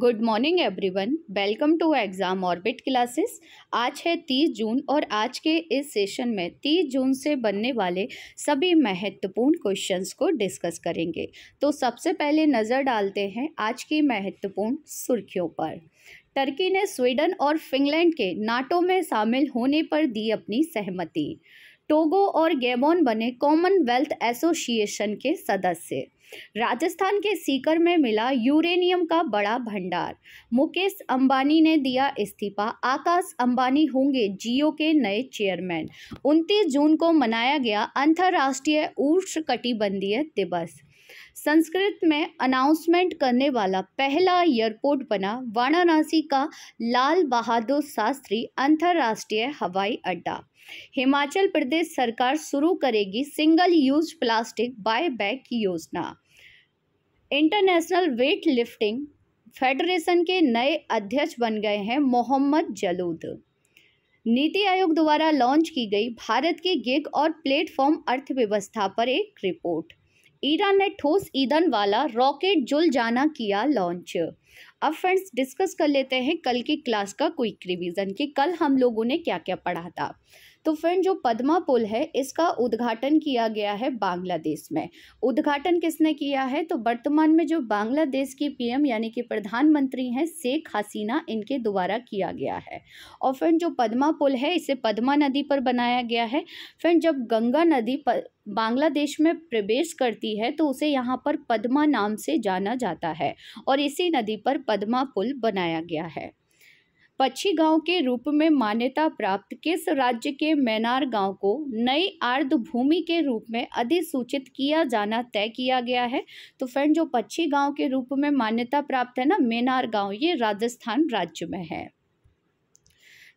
good morning everyone welcome to exam orbit classes आज है तीस जून और आज के इस सेशन में तीस जून से बनने वाले सभी महत्वपूर्ण क्वेश्चंस को डिस्कस करेंगे तो सबसे पहले नज़र डालते हैं आज की महत्वपूर्ण सुर्खियों पर टर्की ने स्वीडन और फिनलैंड के नाटो में शामिल होने पर दी अपनी सहमति टोगो और गेबोन बने कॉमनवेल्थ एसोसिएशन के सदस्य राजस्थान के सीकर में मिला यूरेनियम का बड़ा भंडार मुकेश अंबानी ने दिया इस्तीफा आकाश अंबानी होंगे जियो के नए चेयरमैन 29 जून को मनाया गया अंतर्राष्ट्रीय उष्ण कटिबंधीय दिवस संस्कृत में अनाउंसमेंट करने वाला पहला एयरपोर्ट बना वाराणसी का लाल बहादुर शास्त्री अंतर्राष्ट्रीय हवाई अड्डा हिमाचल प्रदेश सरकार शुरू करेगी single use plastic buy back योजना इंटरनेशनल वेट लिफ्टिंग फेडरेशन के नए अध्यक्ष बन गए हैं मोहम्मद जलूद नीति आयोग द्वारा लॉन्च की गई भारत की गिग और प्लेटफॉर्म अर्थव्यवस्था पर एक रिपोर्ट ईरान ने ठोस ईंधन वाला रॉकेट जुल जाना किया लॉन्च अब फ्रेंड्स डिस्कस कर लेते हैं कल की क्लास का क्विक रिवीजन कि कल हम लोगों ने क्या क्या पढ़ा था तो फ्रेंड जो पद्मा पुल है इसका उद्घाटन किया गया है बांग्लादेश में उद्घाटन किसने किया है तो वर्तमान में जो बांग्लादेश की पीएम यानी कि प्रधानमंत्री हैं शेख हसीना इनके द्वारा किया गया है और फ्रेंड जो पद्मा पुल है इसे पद्मा नदी पर बनाया गया है फ्रेंड जब गंगा नदी पर बांग्लादेश में प्रवेश करती है तो उसे यहाँ पर पद्मा नाम से जाना जाता है और इसी नदी पर पद्मा पुल बनाया गया है पक्षी गांव के रूप में मान्यता प्राप्त किस राज्य के मैनार गांव को नई आर्द्र भूमि के रूप में अधिसूचित किया जाना तय किया गया है तो फ्रेंड जो पच्छी गांव के रूप में मान्यता प्राप्त है ना मैनार गांव ये राजस्थान राज्य में है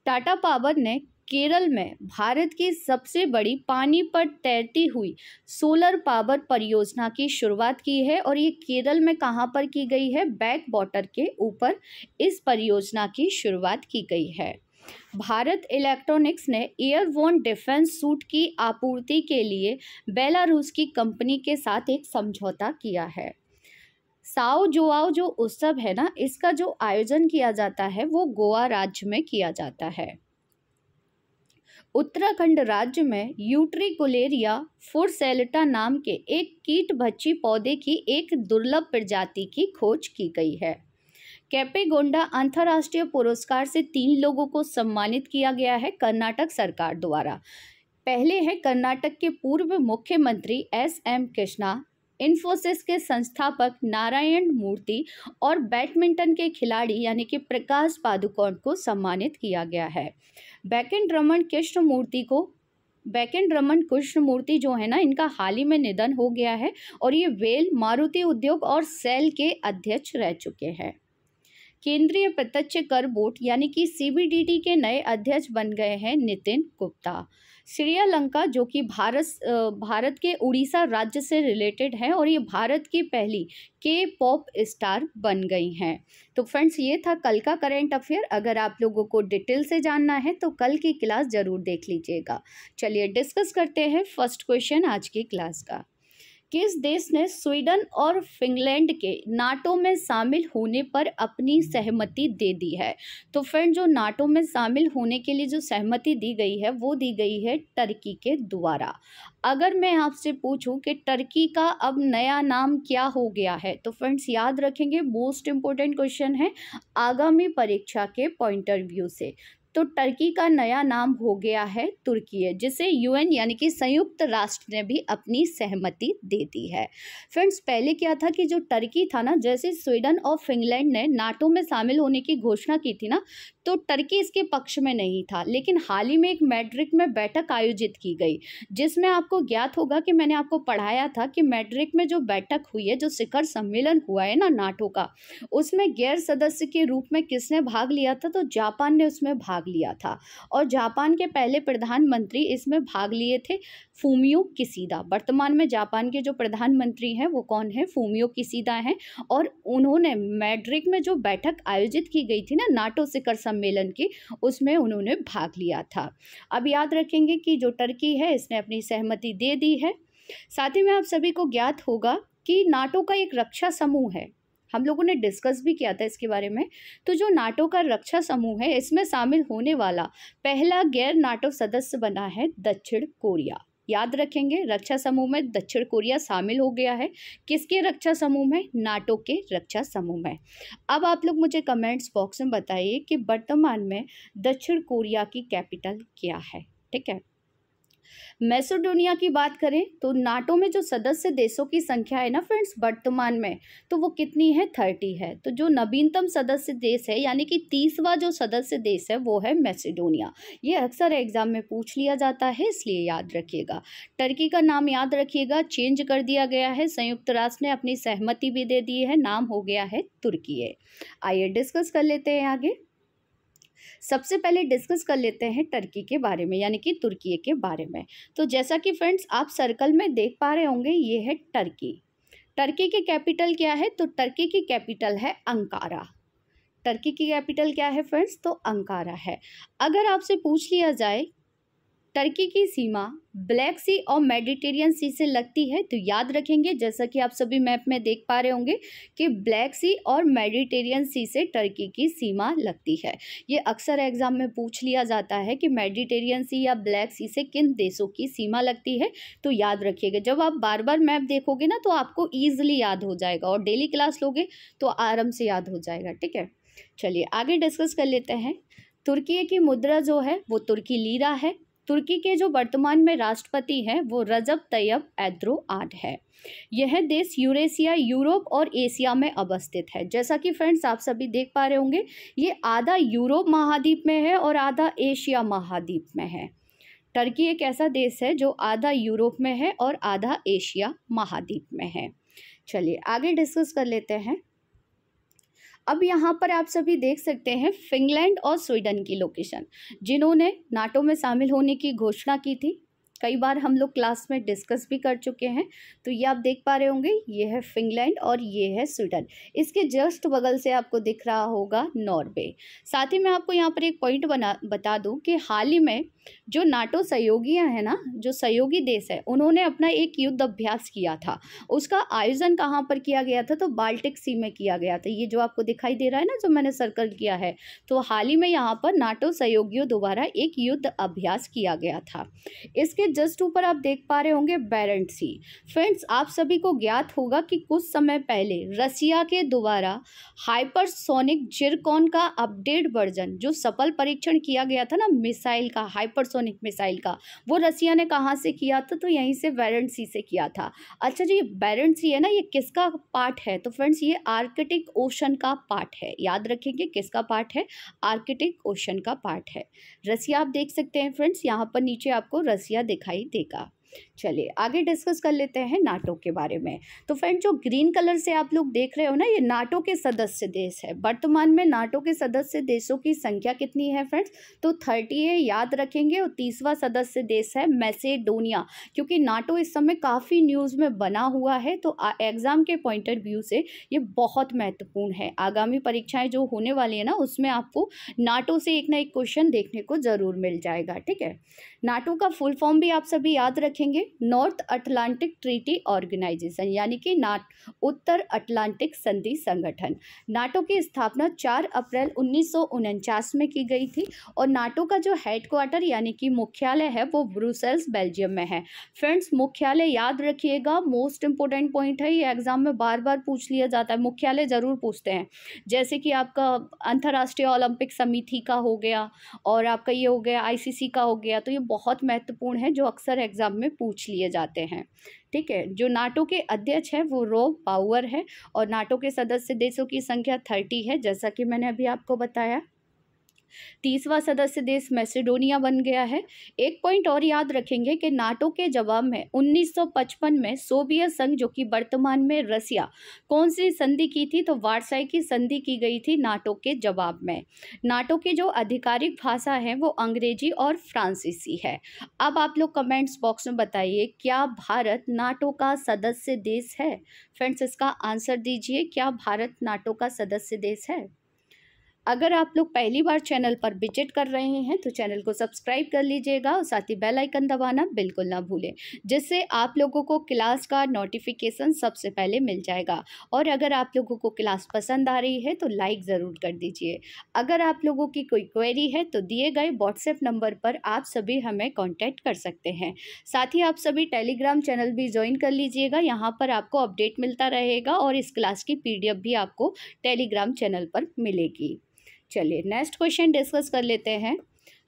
टाटा पावर ने केरल में भारत की सबसे बड़ी पानी पर तैरती हुई सोलर पावर परियोजना की शुरुआत की है और ये केरल में कहाँ पर की गई है बैक वाटर के ऊपर इस परियोजना की शुरुआत की गई है भारत इलेक्ट्रॉनिक्स ने एयरवोन डिफेंस सूट की आपूर्ति के लिए बेलारूस की कंपनी के साथ एक समझौता किया है साओ जोआओ जो उत्सव है ना इसका जो आयोजन किया जाता है वो गोवा राज्य में किया जाता है उत्तराखंड राज्य में यूट्रिकुलेरिया फुरसेलटा नाम के एक कीट भच्ची पौधे की एक दुर्लभ प्रजाति की खोज की गई है कैपेगोंडा अंतर्राष्ट्रीय पुरस्कार से तीन लोगों को सम्मानित किया गया है कर्नाटक सरकार द्वारा पहले हैं कर्नाटक के पूर्व मुख्यमंत्री एस एम कृष्णा इन्फोसिस के संस्थापक नारायण मूर्ति और बैडमिंटन के खिलाड़ी यानी कि प्रकाश पादुकोण को सम्मानित किया गया है बैकेंड रमन कृष्ण मूर्ति को बैकेंड रमन कृष्ण मूर्ति जो है ना इनका हाल ही में निधन हो गया है और ये वेल मारुति उद्योग और सेल के अध्यक्ष रह चुके हैं केंद्रीय प्रत्यक्ष कर बोर्ड यानी कि सीबीडीटी के नए अध्यक्ष बन गए हैं नितिन गुप्ता श्रीलंका जो कि भारत भारत के उड़ीसा राज्य से रिलेटेड है और ये भारत की पहली के पॉप स्टार बन गई हैं तो फ्रेंड्स ये था कल का करेंट अफेयर अगर आप लोगों को डिटेल से जानना है तो कल की क्लास ज़रूर देख लीजिएगा चलिए डिस्कस करते हैं फर्स्ट क्वेश्चन आज की क्लास का किस देश ने स्वीडन और फिनलैंड के नाटो में शामिल होने पर अपनी सहमति दे दी है तो फ्रेंड जो नाटो में शामिल होने के लिए जो सहमति दी गई है वो दी गई है टर्की के द्वारा अगर मैं आपसे पूछूं कि टर्की का अब नया नाम क्या हो गया है तो फ्रेंड्स याद रखेंगे मोस्ट इम्पोर्टेंट क्वेश्चन है आगामी परीक्षा के पॉइंट ऑफ व्यू से तो टर्की का नया नाम हो गया है तुर्की है जिसे यूएन यानी कि संयुक्त राष्ट्र ने भी अपनी सहमति दे दी है फ्रेंड्स पहले क्या था कि जो टर्की था ना जैसे स्वीडन और फिनलैंड ने नाटो में शामिल होने की घोषणा की थी ना तो टर्की इसके पक्ष में नहीं था लेकिन हाल ही में एक मैड्रिक में बैठक आयोजित की गई जिसमें आपको ज्ञात होगा कि मैंने आपको पढ़ाया था कि मैड्रिक में जो बैठक हुई है जो शिखर सम्मेलन हुआ है ना नाटो का उसमें गैर सदस्य के रूप में किसने भाग लिया था तो जापान ने उसमें भाग भाग लिया था और जापान के पहले प्रधानमंत्री इसमें भाग लिए थे फूमियो किसीदा वर्तमान में जापान के जो प्रधानमंत्री हैं वो कौन है फूमियो किसीदा हैं और उन्होंने मैड्रिक में जो बैठक आयोजित की गई थी ना नाटो शिखर सम्मेलन की उसमें उन्होंने भाग लिया था अब याद रखेंगे कि जो टर्की है इसने अपनी सहमति दे दी है साथ ही में आप सभी को ज्ञात होगा कि नाटो का एक रक्षा समूह है हम लोगों ने डिस्कस भी किया था इसके बारे में तो जो नाटो का रक्षा समूह है इसमें शामिल होने वाला पहला गैर नाटो सदस्य बना है दक्षिण कोरिया याद रखेंगे रक्षा समूह में दक्षिण कोरिया शामिल हो गया है किसके रक्षा समूह में नाटो के रक्षा समूह में अब आप लोग मुझे कमेंट्स बॉक्स में बताइए कि वर्तमान में दक्षिण कोरिया की कैपिटल क्या है ठीक है मैसोडोनिया की बात करें तो नाटो में जो सदस्य देशों की संख्या है ना फ्रेंड्स वर्तमान में तो वो कितनी है थर्टी है तो जो नवीनतम सदस्य देश है यानी कि तीसवा जो सदस्य देश है वो है मैसेडोनिया ये अक्सर एग्जाम में पूछ लिया जाता है इसलिए याद रखिएगा टर्की का नाम याद रखिएगा चेंज कर दिया गया है संयुक्त राष्ट्र ने अपनी सहमति भी दे दी है नाम हो गया है तुर्की है आइए डिस्कस कर लेते हैं आगे सबसे पहले डिस्कस कर लेते हैं टर्की के बारे में यानी कि तुर्की के बारे में तो जैसा कि फ्रेंड्स आप सर्कल में देख पा रहे होंगे ये है टर्की टर्की के कैपिटल क्या है तो टर्की की कैपिटल है अंकारा टर्की की कैपिटल क्या है फ्रेंड्स तो अंकारा है अगर आपसे पूछ लिया जाए टर्की की सीमा ब्लैक सी और मेडिटेरियन सी से लगती है तो याद रखेंगे जैसा कि आप सभी मैप में देख पा रहे होंगे कि ब्लैक सी और मेडिटेरियन सी से टर्की की सीमा लगती है ये अक्सर एग्जाम में पूछ लिया जाता है कि मेडिटेरियन सी या ब्लैक सी से किन देशों की सीमा लगती है तो याद रखिएगा जब आप बार बार मैप देखोगे ना तो आपको ईजिली याद हो जाएगा और डेली क्लास लोगे तो आराम से याद हो जाएगा ठीक है चलिए आगे डिस्कस कर लेते हैं तुर्की की मुद्रा जो है वो तुर्की लीरा है तुर्की के जो वर्तमान में राष्ट्रपति हैं वो रजब तैयब एद्रो आड है यह देश यूरेशिया यूरोप और एशिया में अवस्थित है जैसा कि फ्रेंड्स आप सभी देख पा रहे होंगे ये आधा यूरोप महाद्वीप में है और आधा एशिया महाद्वीप में है टर्की एक ऐसा देश है जो आधा यूरोप में है और आधा एशिया महाद्वीप में है चलिए आगे डिस्कस कर लेते हैं अब यहाँ पर आप सभी देख सकते हैं फिनलैंड और स्वीडन की लोकेशन जिन्होंने नाटो में शामिल होने की घोषणा की थी कई बार हम लोग क्लास में डिस्कस भी कर चुके हैं तो ये आप देख पा रहे होंगे ये है फिनलैंड और ये है स्वीडन इसके जस्ट बगल से आपको दिख रहा होगा नॉर्वे साथ ही मैं आपको यहाँ पर एक पॉइंट बना बता दूँ कि हाल ही में जो नाटो सहयोगियाँ हैं ना जो सहयोगी देश है उन्होंने अपना एक युद्ध अभ्यास किया था उसका आयोजन कहाँ पर किया गया था तो बाल्टिक सी में किया गया था ये जो आपको दिखाई दे रहा है ना जो मैंने सर्कल किया है तो हाल ही में यहाँ पर नाटो सहयोगियों द्वारा एक युद्ध अभ्यास किया गया था इसके जस्ट ऊपर आप देख पा रहे होंगे बैरेंट सी फ्रेंड्स आप सभी को ज्ञात होगा कि कुछ समय पहले रसिया के द्वारा हाइपरसोनिक जिरकॉन का अपडेट वर्जन जो सफल परीक्षण किया गया था ना मिसाइल का हाइपरसोनिक मिसाइल का वो रसिया ने कहाँ से किया था तो यहीं से बैरेंट सी से किया था अच्छा जी ये बैरेंट सी है ना ये किसका पार्ट है तो फ्रेंड्स ये आर्कटिक ओशन का पार्ट है याद रखेंगे किसका पार्ट है आर्कटिक ओशन का पार्ट है रसिया आप देख सकते हैं फ्रेंड्स यहाँ पर नीचे आपको रसिया देख दिखाई देगा चलिए आगे डिस्कस कर लेते हैं नाटो के बारे में तो फ्रेंड जो ग्रीन कलर से आप लोग देख रहे हो ना ये नाटो के सदस्य देश है वर्तमान में नाटो के सदस्य देशों की संख्या कितनी है फ्रेंड्स तो थर्टी है याद रखेंगे और तीसवा सदस्य देश है मैसेडोनिया क्योंकि नाटो इस समय काफ़ी न्यूज़ में बना हुआ है तो एग्ज़ाम के पॉइंट ऑफ व्यू से ये बहुत महत्वपूर्ण है आगामी परीक्षाएँ जो होने वाली है ना उसमें आपको नाटो से एक ना एक क्वेश्चन देखने को ज़रूर मिल जाएगा ठीक है नाटो का फुल फॉर्म भी आप सभी याद रखेंगे नॉर्थ अटलांटिक ट्रीटी ऑर्गेनाइजेशन यानी कि नाट उत्तर अटलांटिक संधि संगठन नाटो की स्थापना 4 अप्रैल उन्नीस में की गई थी और नाटो का जो हेडक्वार्टर यानी कि मुख्यालय है वो ब्रुसेल्स बेल्जियम में है फ्रेंड्स मुख्यालय याद रखिएगा मोस्ट इंपॉर्टेंट पॉइंट है ये एग्जाम में बार बार पूछ लिया जाता है मुख्यालय ज़रूर पूछते हैं जैसे कि आपका अंतर्राष्ट्रीय ओलंपिक समिति का हो गया और आपका ये हो गया आईसीसी का हो गया तो ये बहुत महत्वपूर्ण है जो अक्सर एग्जाम में पूछ पूछ लिए जाते हैं ठीक है जो नाटो के अध्यक्ष हैं वो रो पावर है और नाटो के सदस्य देशों की संख्या थर्टी है जैसा कि मैंने अभी आपको बताया तीसवा सदस्य देश मैसेडोनिया बन गया है एक पॉइंट और याद रखेंगे कि नाटो के जवाब में 1955 में सोवियत संघ जो कि वर्तमान में रसिया कौन सी संधि की थी तो वार्साई की संधि की गई थी नाटो के जवाब में नाटो की जो आधिकारिक भाषा है वो अंग्रेजी और फ्रांसीसी है अब आप लोग कमेंट्स बॉक्स में बताइए क्या भारत नाटो का सदस्य देश है फ्रेंड्स इसका आंसर दीजिए क्या भारत नाटो का सदस्य देश है अगर आप लोग पहली बार चैनल पर विजिट कर रहे हैं तो चैनल को सब्सक्राइब कर लीजिएगा और साथ ही बेल आइकन दबाना बिल्कुल ना भूलें जिससे आप लोगों को क्लास का नोटिफिकेशन सबसे पहले मिल जाएगा और अगर आप लोगों को क्लास पसंद आ रही है तो लाइक ज़रूर कर दीजिए अगर आप लोगों की कोई क्वेरी है तो दिए गए व्हाट्सएप नंबर पर आप सभी हमें कॉन्टैक्ट कर सकते हैं साथ ही आप सभी टेलीग्राम चैनल भी ज्वाइन कर लीजिएगा यहाँ पर आपको अपडेट मिलता रहेगा और इस क्लास की पी भी आपको टेलीग्राम चैनल पर मिलेगी चलिए नेक्स्ट क्वेश्चन डिस्कस कर लेते हैं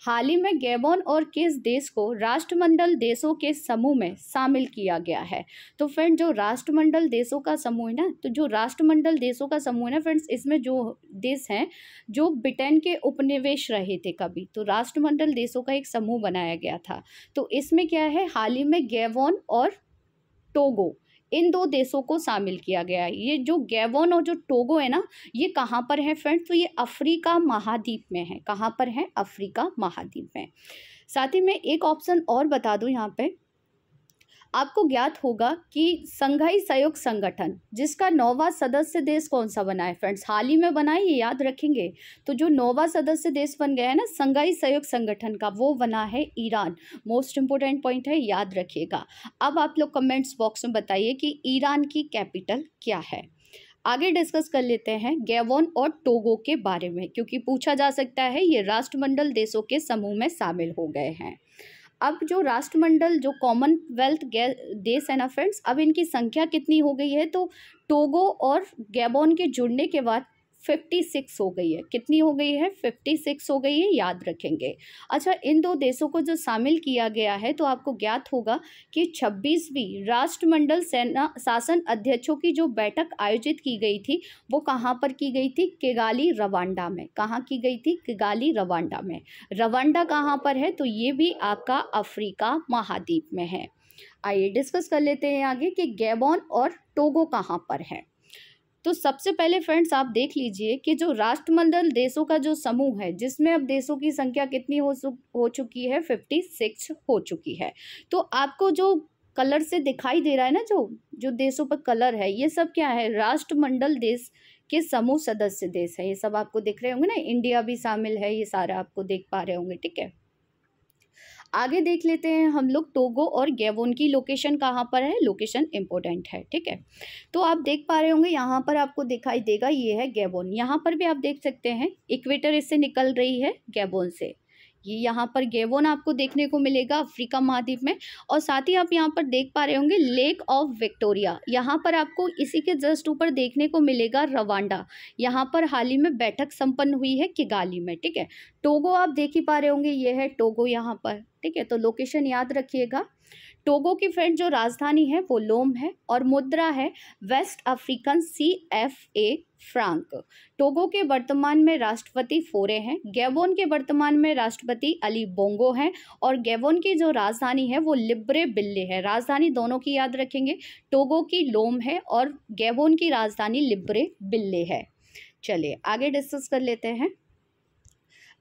हाल ही में गैबोन और किस देश को राष्ट्रमंडल देशों के समूह में शामिल किया गया है तो फ्रेंड जो राष्ट्रमंडल देशों का समूह है ना तो जो राष्ट्रमंडल देशों का समूह है ना फ्रेंड्स इसमें जो देश हैं जो ब्रिटेन के उपनिवेश रहे थे कभी तो राष्ट्रमंडल देशों का एक समूह बनाया गया था तो इसमें क्या है हाल ही में गैबोन और टोगो इन दो देशों को शामिल किया गया है ये जो गैवन और जो टोगो है ना ये कहाँ पर है फ्रेंड्स तो ये अफ्रीका महाद्वीप में है कहाँ पर है अफ्रीका महाद्वीप में साथ ही मैं एक ऑप्शन और बता दूँ यहाँ पर आपको ज्ञात होगा कि संघाई सहयोग संगठन जिसका नौवा सदस्य देश कौन सा बना है फ्रेंड्स हाल ही में बना है ये याद रखेंगे तो जो नौवा सदस्य देश बन गया है ना संघाई सहयोग संगठन का वो बना है ईरान मोस्ट इम्पोर्टेंट पॉइंट है याद रखिएगा अब आप लोग कमेंट्स बॉक्स में बताइए कि ईरान की कैपिटल क्या है आगे डिस्कस कर लेते हैं गैवन और टोगो के बारे में क्योंकि पूछा जा सकता है ये राष्ट्रमंडल देशों के समूह में शामिल हो गए हैं अब जो राष्ट्रमंडल जो कॉमनवेल्थ देश है ना फ्रेंड्स अब इनकी संख्या कितनी हो गई है तो टोगो और गैबोन के जुड़ने के बाद फिफ्टी सिक्स हो गई है कितनी हो गई है फिफ्टी सिक्स हो गई है याद रखेंगे अच्छा इन दो देशों को जो शामिल किया गया है तो आपको ज्ञात होगा कि छब्बीसवीं राष्ट्रमंडल सेना शासन अध्यक्षों की जो बैठक आयोजित की गई थी वो कहाँ पर की गई थी किगाली रवांडा में कहाँ की गई थी किगाली रवांडा में रवांडा कहाँ पर है तो ये भी आपका अफ्रीका महाद्वीप में है आइए डिस्कस कर लेते हैं आगे कि गैबॉन और टोगो कहाँ पर है तो सबसे पहले फ्रेंड्स आप देख लीजिए कि जो राष्ट्रमंडल देशों का जो समूह है जिसमें अब देशों की संख्या कितनी हो हो चुकी है फिफ्टी सिक्स हो चुकी है तो आपको जो कलर से दिखाई दे रहा है ना जो जो देशों पर कलर है ये सब क्या है राष्ट्रमंडल देश के समूह सदस्य देश है ये सब आपको दिख रहे होंगे ना इंडिया भी शामिल है ये सारा आपको देख पा रहे होंगे ठीक है आगे देख लेते हैं हम लोग टोगो और गेवोन की लोकेशन कहाँ पर है लोकेशन इम्पोर्टेंट है ठीक है तो आप देख पा रहे होंगे यहाँ पर आपको दिखाई देगा ये है गेबोन यहाँ पर भी आप देख सकते हैं इक्वेटर इससे निकल रही है गेबोन से ये यहाँ पर गेवोन आपको देखने को मिलेगा अफ्रीका महाद्वीप में और साथ ही आप यहाँ पर देख पा रहे होंगे लेक ऑफ विक्टोरिया यहाँ पर आपको इसी के जस्ट ऊपर देखने को मिलेगा रवांडा यहाँ पर हाल ही में बैठक संपन्न हुई है किगाली में ठीक है टोगो आप देख ही पा रहे होंगे ये है टोगो यहाँ पर ठीक है तो लोकेशन याद रखिएगा टोगो की फ्रेंड जो राजधानी है वो लोम है और मुद्रा है West African C F A franc Togo के वर्तमान में राष्ट्रपति फोरे हैं गैबोन के वर्तमान में राष्ट्रपति अली बोंगो हैं और गैबोन की जो राजधानी है वो लिब्रे बिल्ले है राजधानी दोनों की याद रखेंगे टोगो की लोम है और गैबोन की राजधानी लिब्रे बिल्ले है चलिए आगे डिस्कस कर लेते हैं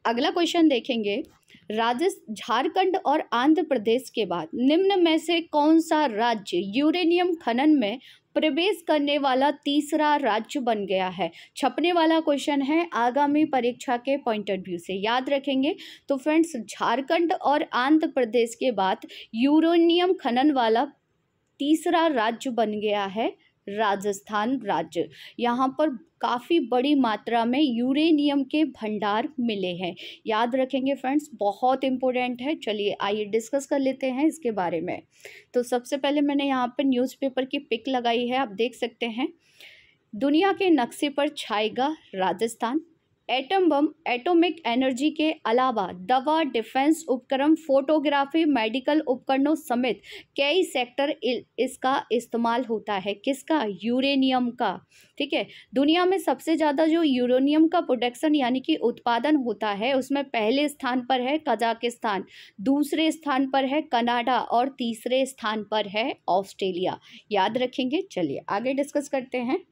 अगला क्वेश्चन देखेंगे राजस्थान झारखंड और आंध्र प्रदेश के बाद निम्न में से कौन सा राज्य यूरेनियम खनन में प्रवेश करने वाला तीसरा राज्य बन गया है छपने वाला क्वेश्चन है आगामी परीक्षा के पॉइंट ऑफ व्यू से याद रखेंगे तो फ्रेंड्स झारखंड और आंध्र प्रदेश के बाद यूरेनियम खनन वाला तीसरा राज्य बन गया है राजस्थान राज्य यहाँ पर काफ़ी बड़ी मात्रा में यूरेनियम के भंडार मिले हैं याद रखेंगे फ्रेंड्स बहुत इंपॉर्टेंट है चलिए आइए डिस्कस कर लेते हैं इसके बारे में तो सबसे पहले मैंने यहाँ पर न्यूज़पेपर की पिक लगाई है आप देख सकते हैं दुनिया के नक्शे पर छाएगा Rajasthan atom bomb atomic energy के अलावा दवा डिफेंस उपकरण फोटोग्राफी मेडिकल उपकरणों समेत कई सेक्टर इसका इस्तेमाल होता है किसका यूरेनियम का ठीक है दुनिया में सबसे ज़्यादा जो यूरेनियम का प्रोडक्शन यानी कि उत्पादन होता है उसमें पहले स्थान पर है कजाकिस्तान दूसरे स्थान पर है कनाडा और तीसरे स्थान पर है ऑस्ट्रेलिया याद रखेंगे चलिए आगे डिस्कस करते हैं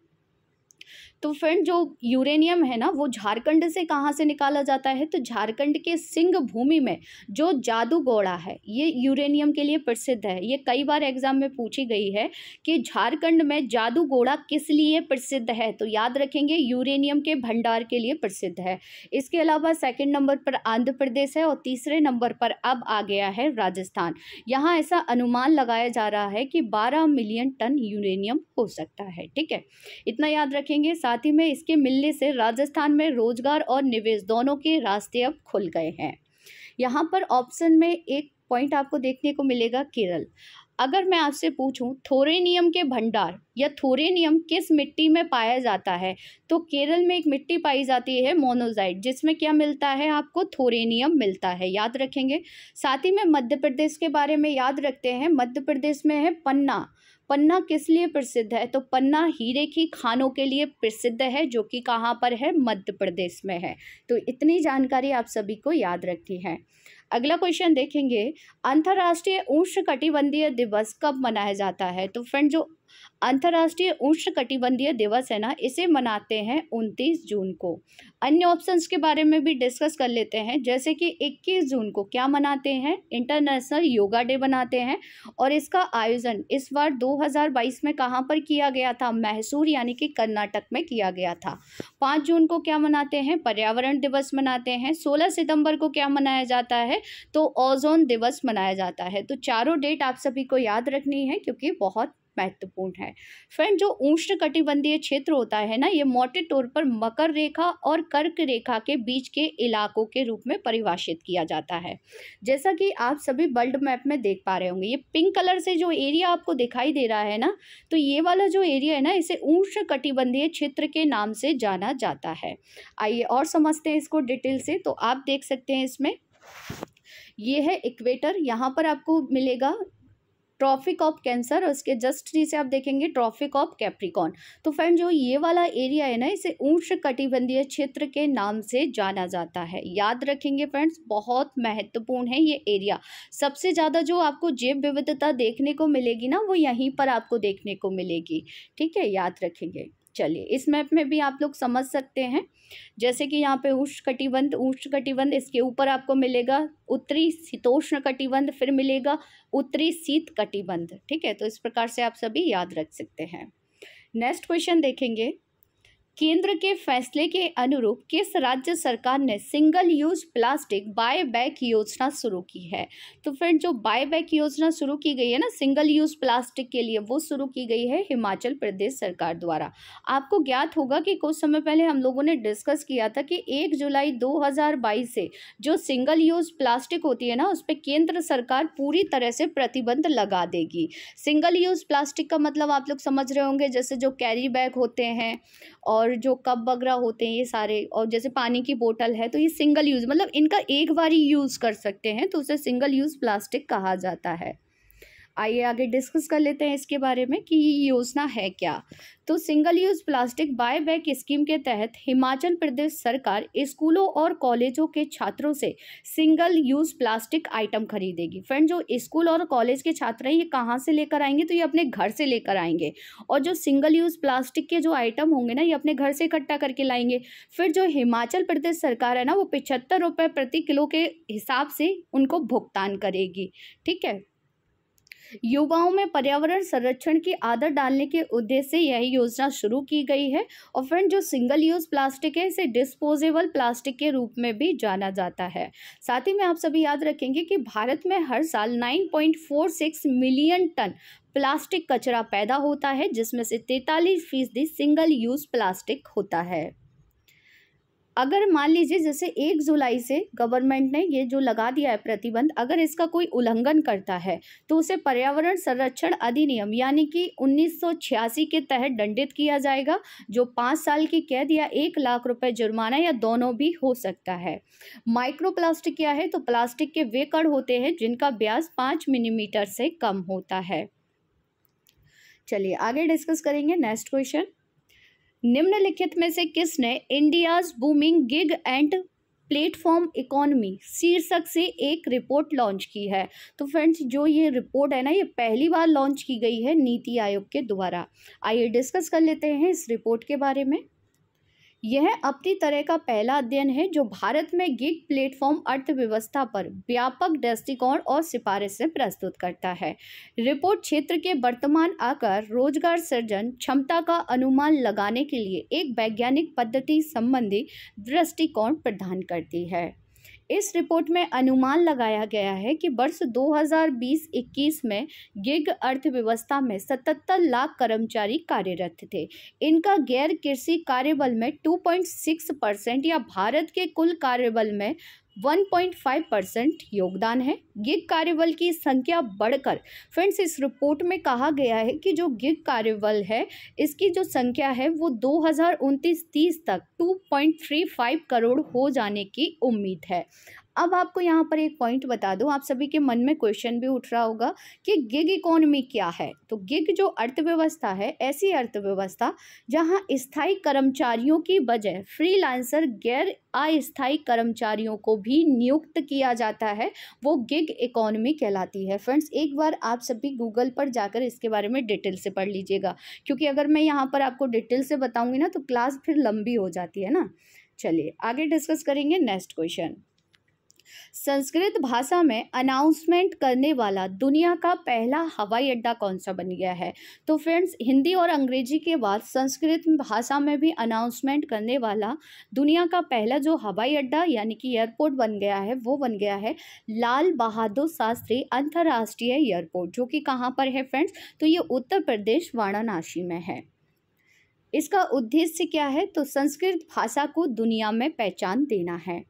तो फ्रेंड जो यूरेनियम है ना वो झारखंड से कहाँ से निकाला जाता है तो झारखंड के सिंह भूमि में जो जादू घोड़ा है ये यूरेनियम के लिए प्रसिद्ध है ये कई बार एग्जाम में पूछी गई है कि झारखंड में जादू घोड़ा किस लिए प्रसिद्ध है तो याद रखेंगे यूरेनियम के भंडार के लिए प्रसिद्ध है इसके अलावा सेकेंड नंबर पर आंध्र प्रदेश है और तीसरे नंबर पर अब आ गया है राजस्थान यहाँ ऐसा अनुमान लगाया जा रहा है कि बारह मिलियन टन यूरेनियम हो सकता है ठीक है इतना याद रखेंगे साथ ही में इसके मिलने से राजस्थान में रोजगार और निवेश दोनों के रास्ते अब खुल गए हैं यहाँ पर ऑप्शन में एक पॉइंट आपको देखने को मिलेगा केरल अगर मैं आपसे पूछूं थोरेनियम के भंडार या थोरेनियम किस मिट्टी में पाया जाता है तो केरल में एक मिट्टी पाई जाती है मोनोजाइट जिसमें क्या मिलता है आपको थोरेनियम मिलता है याद रखेंगे साथ ही में मध्य प्रदेश के बारे में याद रखते हैं मध्य प्रदेश में है पन्ना पन्ना किस लिए प्रसिद्ध है तो पन्ना हीरे की खानों के लिए प्रसिद्ध है जो कि कहाँ पर है मध्य प्रदेश में है तो इतनी जानकारी आप सभी को याद रखनी है अगला क्वेश्चन देखेंगे अंतर्राष्ट्रीय उष्ण कटिबंधीय दिवस कब मनाया जाता है तो फ्रेंड जो अंतर्राष्ट्रीय उष्णकटिबंधीय दिवस है ना इसे मनाते हैं उनतीस जून को अन्य ऑप्शंस के बारे में भी डिस्कस कर लेते हैं जैसे कि इक्कीस जून को क्या मनाते हैं इंटरनेशनल योगा डे मनाते हैं और इसका आयोजन इस बार 2022 में कहाँ पर किया गया था मैसूर यानी कि कर्नाटक में किया गया था पाँच जून को क्या मनाते हैं पर्यावरण दिवस मनाते हैं सोलह सितंबर को क्या मनाया जाता है तो ओजोन दिवस मनाया जाता है तो चारों डेट आप सभी को याद रखनी है क्योंकि बहुत महत्वपूर्ण है फ्रेंड जो उष्ण कटिबंधीय क्षेत्र होता है ना ये मोटे तौर पर मकर रेखा और कर्क रेखा के बीच के इलाकों के रूप में परिभाषित किया जाता है जैसा कि आप सभी वर्ल्ड मैप में देख पा रहे होंगे ये पिंक कलर से जो एरिया आपको दिखाई दे रहा है ना तो ये वाला जो एरिया है ना इसे उष्ण कटिबंधीय क्षेत्र के नाम से जाना जाता है आइए और समझते हैं इसको डिटेल से तो आप देख सकते हैं इसमें ये है इक्वेटर यहाँ पर आपको मिलेगा ट्रॉफिक ऑफ कैंसर और इसके जस्ट नीचे आप देखेंगे ट्रॉफिक ऑफ कैप्रिकॉन तो फ्रेंड जो ये वाला एरिया है ना इसे ऊंच कटिबंधीय क्षेत्र के नाम से जाना जाता है याद रखेंगे फ्रेंड्स बहुत महत्वपूर्ण है ये एरिया सबसे ज़्यादा जो आपको जैव विविधता देखने को मिलेगी ना वो यहीं पर आपको देखने को मिलेगी ठीक है याद रखेंगे चलिए इस मैप में भी आप लोग समझ सकते हैं जैसे कि यहाँ पे उष्ण कटिबंध उष्ण कटिबंध इसके ऊपर आपको मिलेगा उत्तरी शीतोष्ण कटिबंध फिर मिलेगा उत्तरी शीत कटिबंध ठीक है तो इस प्रकार से आप सभी याद रख सकते हैं नेक्स्ट क्वेश्चन देखेंगे केंद्र के फैसले के अनुरूप किस राज्य सरकार ने single use plastic buy back योजना शुरू की है तो फ्रेंड जो बाय बैक योजना शुरू की गई है ना सिंगल यूज प्लास्टिक के लिए वो शुरू की गई है हिमाचल प्रदेश सरकार द्वारा आपको ज्ञात होगा कि कुछ समय पहले हम लोगों ने डिस्कस किया था कि एक जुलाई दो से जो सिंगल यूज प्लास्टिक होती है ना उस पर केंद्र सरकार पूरी तरह से प्रतिबंध लगा देगी सिंगल यूज प्लास्टिक का मतलब आप लोग समझ रहे होंगे जैसे जो कैरी बैग होते हैं और और जो कप वगैरह होते हैं ये सारे और जैसे पानी की बोतल है तो ये सिंगल यूज़ मतलब इनका एक बार ही यूज़ कर सकते हैं तो उसे सिंगल यूज़ प्लास्टिक कहा जाता है आइए आगे डिस्कस कर लेते हैं इसके बारे में कि ये योजना है क्या तो single use plastic buy back scheme के तहत हिमाचल प्रदेश सरकार स्कूलों और कॉलेजों के छात्रों से सिंगल यूज़ प्लास्टिक आइटम खरीदेगी फ्रेंड जो स्कूल और कॉलेज के छात्र हैं ये कहाँ से लेकर आएंगे तो ये अपने घर से लेकर आएंगे और जो सिंगल यूज़ प्लास्टिक के जो आइटम होंगे ना ये अपने घर से इकट्ठा करके लाएंगे फिर जो हिमाचल प्रदेश सरकार है ना वो पिछहत्तर रुपये प्रति किलो के हिसाब से उनको भुगतान करेगी ठीक है युवाओं में पर्यावरण संरक्षण की आदत डालने के उद्देश्य से यह योजना शुरू की गई है और फ्रेंड जो सिंगल यूज प्लास्टिक है इसे डिस्पोजेबल प्लास्टिक के रूप में भी जाना जाता है साथ ही में आप सभी याद रखेंगे कि भारत में हर साल सिक्स मिलियन टन प्लास्टिक कचरा पैदा होता है जिसमें से तैतालीस फीसदी सिंगल यूज प्लास्टिक होता है अगर मान लीजिए जैसे एक जुलाई से गवर्नमेंट ने ये जो लगा दिया है प्रतिबंध अगर इसका कोई उल्लंघन करता है तो उसे पर्यावरण संरक्षण अधिनियम यानी कि 1986 के तहत दंडित किया जाएगा जो पाँच साल की कैद या एक लाख रुपए जुर्माना या दोनों भी हो सकता है माइक्रो प्लास्टिक क्या है तो प्लास्टिक के वे कड़ होते हैं जिनका ब्याज पाँच मिलीमीटर से कम होता है चलिए आगे डिस्कस करेंगे नेक्स्ट क्वेश्चन निम्नलिखित में से किसने India's booming gig and platform economy शीर्षक से एक रिपोर्ट लॉन्च की है तो फ्रेंड्स जो ये रिपोर्ट है ना ये पहली बार लॉन्च की गई है नीति आयोग के द्वारा आइए डिस्कस कर लेते हैं इस रिपोर्ट के बारे में यह अपनी तरह का पहला अध्ययन है जो भारत में गिग प्लेटफॉर्म अर्थव्यवस्था पर व्यापक दृष्टिकोण और सिफारिशें प्रस्तुत करता है रिपोर्ट क्षेत्र के वर्तमान आकार रोजगार सृजन क्षमता का अनुमान लगाने के लिए एक वैज्ञानिक पद्धति संबंधी दृष्टिकोण प्रदान करती है इस रिपोर्ट में अनुमान लगाया गया है कि वर्ष 2020-21 में गिग अर्थव्यवस्था में सतहत्तर लाख कर्मचारी कार्यरत थे इनका गैर कृषि कार्यबल में 2.6 परसेंट या भारत के कुल कार्यबल में 1.5 परसेंट योगदान है गिग कार्यबल की संख्या बढ़कर फ्रेंड्स इस रिपोर्ट में कहा गया है कि जो गिग कार्यबल है इसकी जो संख्या है वो दो हज़ार तक 2.35 करोड़ हो जाने की उम्मीद है अब आपको यहाँ पर एक पॉइंट बता दूँ आप सभी के मन में क्वेश्चन भी उठ रहा होगा कि गिग इकोनॉमी क्या है तो गिग जो अर्थव्यवस्था है ऐसी अर्थव्यवस्था जहाँ स्थायी कर्मचारियों की बजाय फ्रीलांसर गैर अस्थायी कर्मचारियों को भी नियुक्त किया जाता है वो गिग इकोनॉमी कहलाती है फ्रेंड्स एक बार आप सभी गूगल पर जाकर इसके बारे में डिटेल से पढ़ लीजिएगा क्योंकि अगर मैं यहाँ पर आपको डिटेल से बताऊँगी ना तो क्लास फिर लंबी हो जाती है ना चलिए आगे डिस्कस करेंगे नेक्स्ट क्वेश्चन संस्कृत भाषा में अनाउंसमेंट करने वाला दुनिया का पहला हवाई अड्डा कौन सा बन गया है तो फ्रेंड्स हिंदी और अंग्रेजी के बाद संस्कृत भाषा में भी अनाउंसमेंट करने वाला दुनिया का पहला जो हवाई अड्डा यानी कि एयरपोर्ट बन गया है वो बन गया है लाल बहादुर शास्त्री अंतर्राष्ट्रीय एयरपोर्ट जो कि कहाँ पर है फ्रेंड्स तो ये उत्तर प्रदेश वाराणसी में है इसका उद्देश्य क्या है तो संस्कृत भाषा को दुनिया में पहचान देना है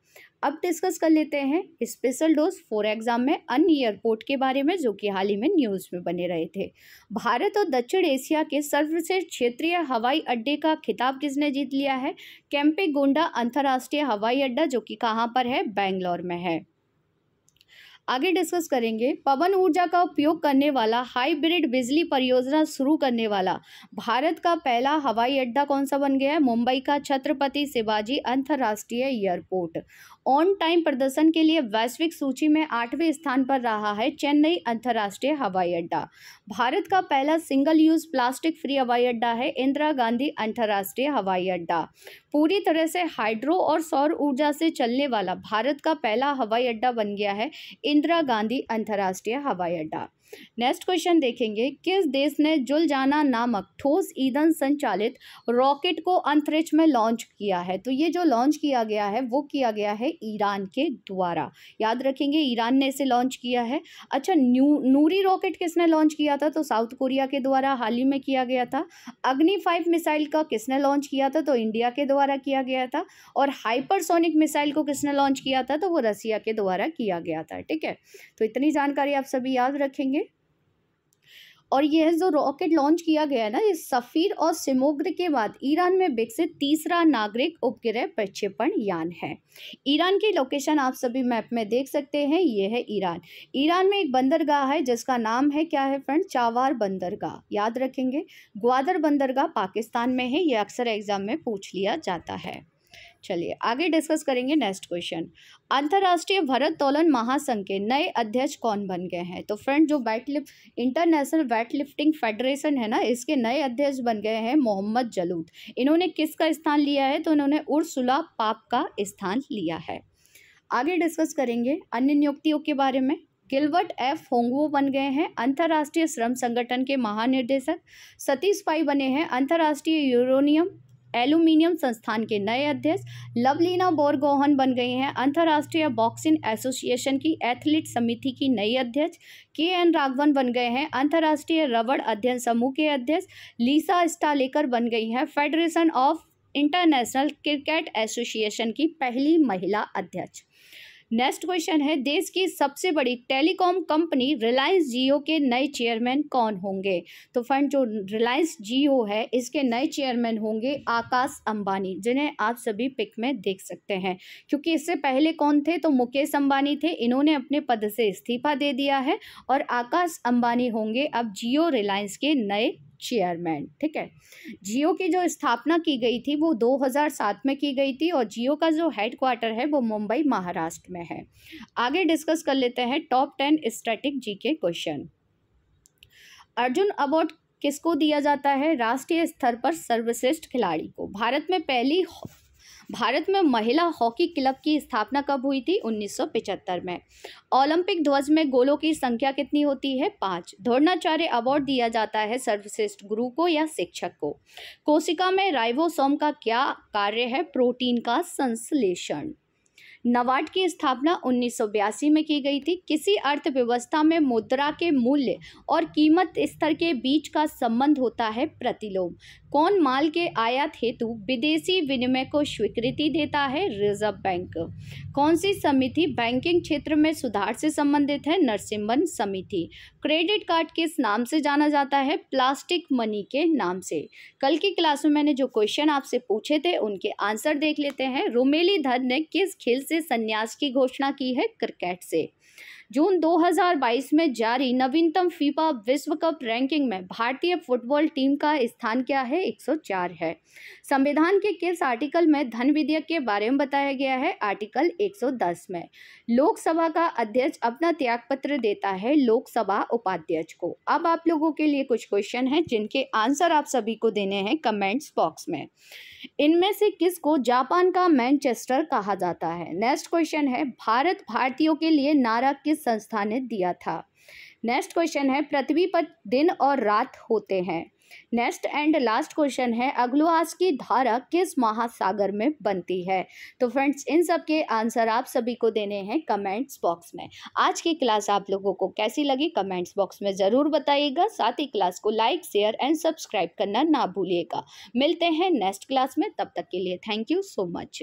अब डिस्कस कर लेते हैं स्पेशल डोज फॉर एग्जाम में अन्य एयरपोर्ट के बारे में जो कि हाल ही में न्यूज़ में बने रहे थे भारत और दक्षिण एशिया के सर्वश्रेष्ठ क्षेत्रीय हवाई अड्डे का खिताब किसने जीत लिया है कैंपे गोंडा अंतर्राष्ट्रीय हवाई अड्डा जो कि कहाँ पर है बेंगलोर में है आगे डिस्कस करेंगे पवन ऊर्जा का उपयोग करने वाला हाइब्रिड बिजली परियोजना शुरू करने वाला भारत का पहला हवाई अड्डा कौन सा बन गया है मुंबई का छत्रपति शिवाजी अंतर्राष्ट्रीय एयरपोर्ट ऑन टाइम प्रदर्शन के लिए वैश्विक सूची में आठवें स्थान पर रहा है चेन्नई अंतर्राष्ट्रीय हवाई अड्डा भारत का पहला सिंगल यूज प्लास्टिक फ्री हवाई अड्डा है इंदिरा गांधी अंतर्राष्ट्रीय हवाई अड्डा पूरी तरह से हाइड्रो और सौर ऊर्जा से चलने वाला भारत का पहला हवाई अड्डा बन गया है इंदिरा गांधी अंतर्राष्ट्रीय हवाई अड्डा नेक्स्ट क्वेश्चन देखेंगे किस देश ने जुलजाना नामक ठोस ईंधन संचालित रॉकेट को अंतरिक्ष में लॉन्च किया है तो ये जो लॉन्च किया गया है वो किया गया है ईरान के द्वारा याद रखेंगे ईरान ने इसे लॉन्च किया है अच्छा न्यू नूरी रॉकेट किसने लॉन्च किया था तो साउथ कोरिया के द्वारा हाल ही में किया गया था अग्नि फाइव मिसाइल का किसने लॉन्च किया था तो इंडिया के द्वारा किया गया था और हाइपरसोनिक मिसाइल को किसने लॉन्च किया था तो वो रसिया के द्वारा किया गया था ठीक है तो इतनी जानकारी आप सभी याद रखेंगे और यह जो रॉकेट लॉन्च किया गया ना ये सफ़ीर और सिमोग्र के बाद ईरान में विकसित तीसरा नागरिक उपग्रह प्रक्षेपण यान है ईरान की लोकेशन आप सभी मैप में देख सकते हैं ये है ईरान ईरान में एक बंदरगाह है जिसका नाम है क्या है फ्रेंड चावार बंदरगाह याद रखेंगे ग्वादर बंदरगाह पाकिस्तान में है ये अक्सर एग्ज़ाम में पूछ लिया जाता है चलिए आगे डिस्कस करेंगे नेक्स्ट क्वेश्चन अंतर्राष्ट्रीय तोलन महासंघ के नए अध्यक्ष कौन बन गए हैं तो फ्रेंड जो weight international weight lifting federation है ना इसके नए अध्यक्ष बन गए हैं मोहम्मद जलूद इन्होंने किसका स्थान लिया है तो इन्होंने उर्सुला पाप का स्थान लिया है आगे डिस्कस करेंगे अन्य नियुक्तियों के बारे में गिलवर्ट एफ होंगवो बन गए हैं अंतर्राष्ट्रीय श्रम संगठन के महानिर्देशक सतीश पाई बने हैं अंतर्राष्ट्रीय यूरोनियम एल्यूमिनियम संस्थान के नए अध्यक्ष लवलीना बोरगोहन बन गई हैं अंतर्राष्ट्रीय बॉक्सिंग एसोसिएशन की एथलीट समिति की नई अध्यक्ष के एन राघवन बन गए हैं अंतर्राष्ट्रीय रबड़ अध्ययन समूह के अध्यक्ष लीसा स्टालेकर बन गई हैं federation of international cricket association की पहली महिला अध्यक्ष नेक्स्ट क्वेश्चन है देश की सबसे बड़ी टेलीकॉम कंपनी रिलायंस जियो के नए चेयरमैन कौन होंगे तो फ्रेंड जो रिलायंस जियो है इसके नए चेयरमैन होंगे आकाश अंबानी जिन्हें आप सभी पिक में देख सकते हैं क्योंकि इससे पहले कौन थे तो मुकेश अंबानी थे इन्होंने अपने पद से इस्तीफा दे दिया है और आकाश अंबानी होंगे अब जियो रिलायंस के नए चेयरमैन ठीक है जियो की जो स्थापना की गई थी वो 2007 में की गई थी और जियो का जो हेड क्वार्टर है वो मुंबई महाराष्ट्र में है आगे डिस्कस कर लेते हैं टॉप टेन स्टैटिक के क्वेश्चन अर्जुन अवार्ड किसको दिया जाता है राष्ट्रीय स्तर पर सर्वश्रेष्ठ खिलाड़ी को भारत में पहली भारत में महिला हॉकी क्लब की स्थापना कब हुई थी 1975 में ओलंपिक ध्वज में गोलों की संख्या कितनी होती है पाँच द्रोणाचार्य अवार्ड दिया जाता है सर्वश्रेष्ठ गुरु को या शिक्षक को कोशिका में राइवोसोम का क्या कार्य है प्रोटीन का संश्लेषण नवाड की स्थापना 1982 में की गई थी किसी अर्थव्यवस्था में मुद्रा के मूल्य और कीमत स्तर के बीच का संबंध होता है प्रतिलोम कौन माल के आयात हेतु विदेशी विनिमय को स्वीकृति देता है रिजर्व बैंक कौन सी समिति बैंकिंग क्षेत्र में सुधार से संबंधित है नरसिम्हन समिति क्रेडिट कार्ड किस नाम से जाना जाता है प्लास्टिक मनी के नाम से कल की क्लास में मैंने जो क्वेश्चन आपसे पूछे थे उनके आंसर देख लेते हैं रोमेली धर ने किस खेल से संन्यास की घोषणा की है क्रिकेट से जून 2022 में जारी नवीनतम फीफा विश्व कप रैंकिंग में भारतीय फुटबॉल टीम का स्थान क्या है 104 है संविधान के किस आर्टिकल में धन विधेयक के बारे में बताया गया है आर्टिकल 110 में लोकसभा का अध्यक्ष अपना त्यागपत्र देता है लोकसभा उपाध्यक्ष को अब आप लोगों के लिए कुछ क्वेश्चन हैं जिनके आंसर आप सभी को देने हैं कमेंट्स बॉक्स में इनमें से किस को जापान का मैनचेस्टर कहा जाता है नेक्स्ट क्वेश्चन है भारत भारतीयों के लिए नारा किस संस्था ने दिया था नेक्स्ट क्वेश्चन है पृथ्वी पर दिन और रात होते हैं नेक्स्ट एंड लास्ट क्वेश्चन है अग्लुआस की धारा किस महासागर में बनती है तो फ्रेंड्स इन सब के आंसर आप सभी को देने हैं कमेंट्स बॉक्स में आज की क्लास आप लोगों को कैसी लगी कमेंट्स बॉक्स में ज़रूर बताइएगा साथ ही क्लास को लाइक शेयर एंड सब्सक्राइब करना ना भूलिएगा मिलते हैं नेक्स्ट क्लास में तब तक के लिए थैंक यू सो मच